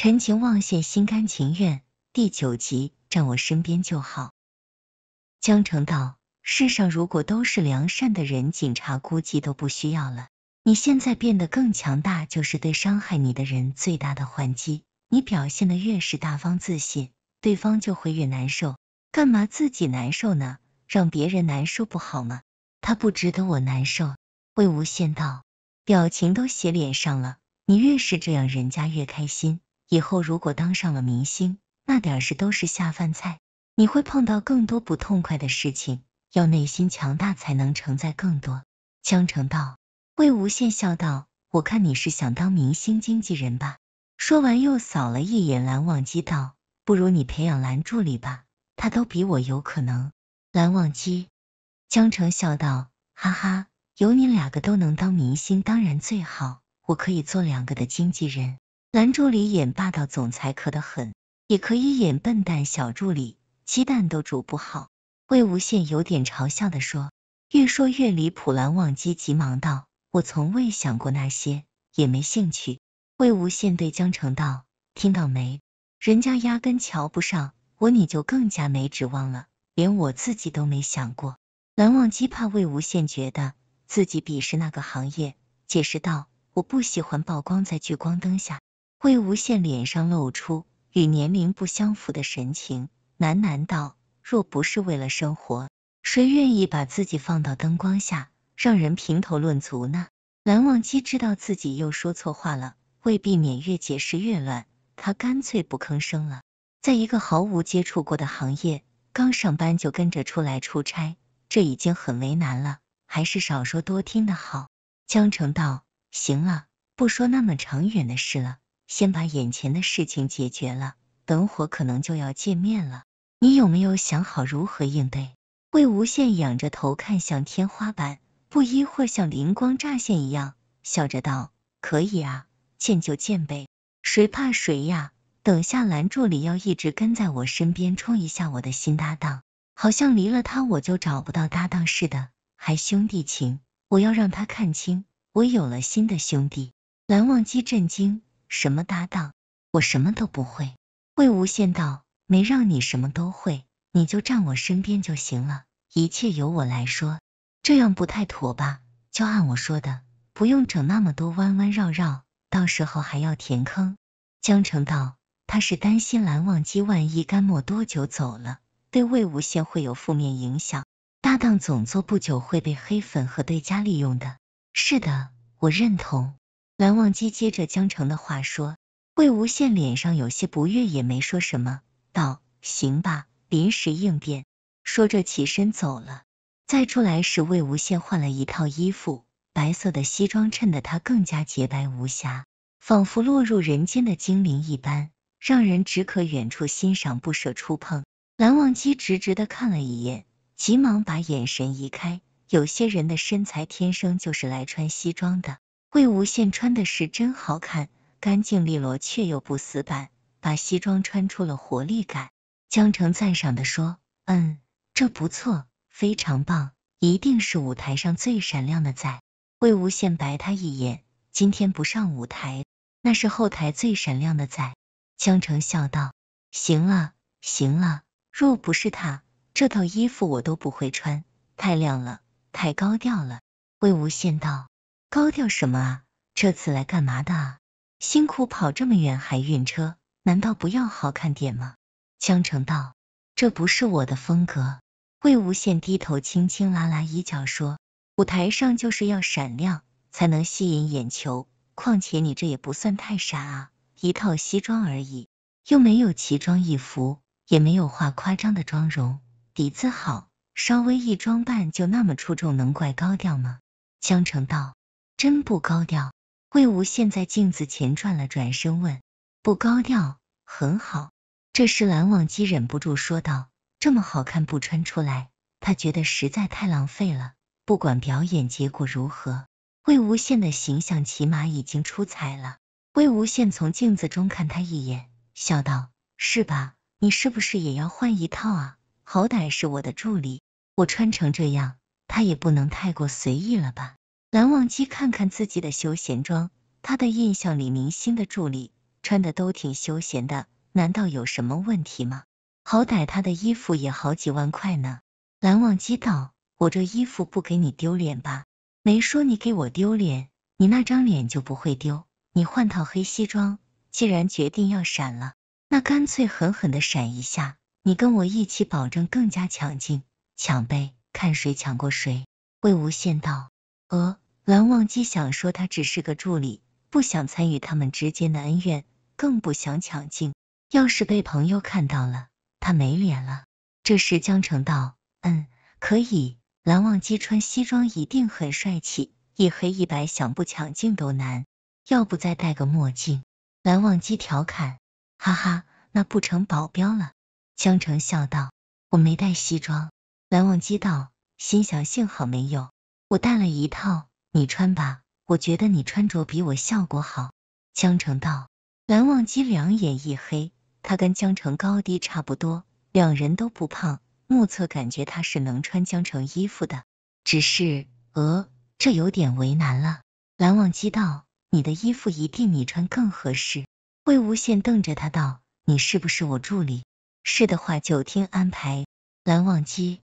《陈情望线》心甘情愿第九集，站我身边就好。江澄道：“世上如果都是良善的人，警察估计都不需要了。你现在变得更强大，就是对伤害你的人最大的还击。你表现的越是大方自信，对方就会越难受。干嘛自己难受呢？让别人难受不好吗？他不值得我难受。”魏无羡道：“表情都写脸上了，你越是这样，人家越开心。”以后如果当上了明星，那点事都是下饭菜。你会碰到更多不痛快的事情，要内心强大才能承载更多。江澄道，魏无羡笑道：“我看你是想当明星经纪人吧。”说完又扫了一眼蓝忘机道：“不如你培养蓝助理吧，他都比我有可能。”蓝忘机，江澄笑道：“哈哈，有你两个都能当明星，当然最好。我可以做两个的经纪人。”蓝助理演霸道总裁可得很，也可以演笨蛋小助理，鸡蛋都煮不好。魏无羡有点嘲笑的说，越说越离谱。蓝忘机急忙道：“我从未想过那些，也没兴趣。”魏无羡对江澄道：“听到没？人家压根瞧不上我，你就更加没指望了，连我自己都没想过。”蓝忘机怕魏无羡觉得自己鄙视那个行业，解释道：“我不喜欢曝光在聚光灯下。”魏无羡脸上露出与年龄不相符的神情，喃喃道：“若不是为了生活，谁愿意把自己放到灯光下，让人评头论足呢？”蓝忘机知道自己又说错话了，为避免越解释越乱，他干脆不吭声了。在一个毫无接触过的行业，刚上班就跟着出来出差，这已经很为难了，还是少说多听的好。江澄道：“行了，不说那么长远的事了。”先把眼前的事情解决了，等会可能就要见面了。你有没有想好如何应对？魏无羡仰着头看向天花板，不一会儿像灵光乍现一样，笑着道：“可以啊，见就见呗，谁怕谁呀？等下蓝助理要一直跟在我身边，冲一下我的新搭档，好像离了他我就找不到搭档似的。还兄弟情，我要让他看清，我有了新的兄弟。”蓝忘机震惊。什么搭档？我什么都不会。魏无羡道：“没让你什么都会，你就站我身边就行了，一切由我来说。这样不太妥吧？就按我说的，不用整那么多弯弯绕绕，到时候还要填坑。”江澄道：“他是担心蓝忘机万一干没多久走了，对魏无羡会有负面影响。搭档总做不久会被黑粉和对家利用的。”是的，我认同。蓝忘机接着江澄的话说，魏无羡脸上有些不悦，也没说什么，道：“行吧，临时应变。”说着起身走了。再出来时，魏无羡换了一套衣服，白色的西装衬得他更加洁白无瑕，仿佛落入人间的精灵一般，让人只可远处欣赏，不舍触碰。蓝忘机直直的看了一眼，急忙把眼神移开。有些人的身材天生就是来穿西装的。魏无羡穿的是真好看，干净利落却又不死板，把西装穿出了活力感。江澄赞赏的说：“嗯，这不错，非常棒，一定是舞台上最闪亮的仔。”魏无羡白他一眼：“今天不上舞台，那是后台最闪亮的仔。”江澄笑道：“行了，行了，若不是他，这套衣服我都不会穿，太亮了，太高调了。”魏无羡道。高调什么啊？这次来干嘛的啊？辛苦跑这么远还晕车，难道不要好看点吗？江城道，这不是我的风格。魏无羡低头轻轻拉拉衣角说：“舞台上就是要闪亮，才能吸引眼球。况且你这也不算太傻啊，一套西装而已，又没有奇装异服，也没有画夸张的妆容，底子好，稍微一装扮就那么出众，能怪高调吗？”江城道。真不高调，魏无羡在镜子前转了转身，问：“不高调很好。”这时蓝忘机忍不住说道：“这么好看不穿出来，他觉得实在太浪费了。不管表演结果如何，魏无羡的形象起码已经出彩了。”魏无羡从镜子中看他一眼，笑道：“是吧？你是不是也要换一套啊？好歹是我的助理，我穿成这样，他也不能太过随意了吧？”蓝忘机看看自己的休闲装，他的印象里明星的助理穿的都挺休闲的，难道有什么问题吗？好歹他的衣服也好几万块呢。蓝忘机道：“我这衣服不给你丢脸吧？没说你给我丢脸，你那张脸就不会丢。你换套黑西装，既然决定要闪了，那干脆狠狠的闪一下。你跟我一起保证更加抢镜、抢呗，看谁抢过谁。”魏无羡道。呃，蓝忘机想说他只是个助理，不想参与他们之间的恩怨，更不想抢镜。要是被朋友看到了，他没脸了。这时江城道：“嗯，可以。”蓝忘机穿西装一定很帅气，一黑一白，想不抢镜都难。要不再戴个墨镜？蓝忘机调侃：“哈哈，那不成保镖了？”江城笑道：“我没带西装。”蓝忘机道：“心想幸好没有。”我带了一套，你穿吧，我觉得你穿着比我效果好。江城道，蓝忘机两眼一黑，他跟江城高低差不多，两人都不胖，目测感觉他是能穿江城衣服的，只是，这有点为难了。蓝忘机道，你的衣服一定你穿更合适。魏无羡瞪着他道，你是不是我助理？是的话就听安排。蓝忘机。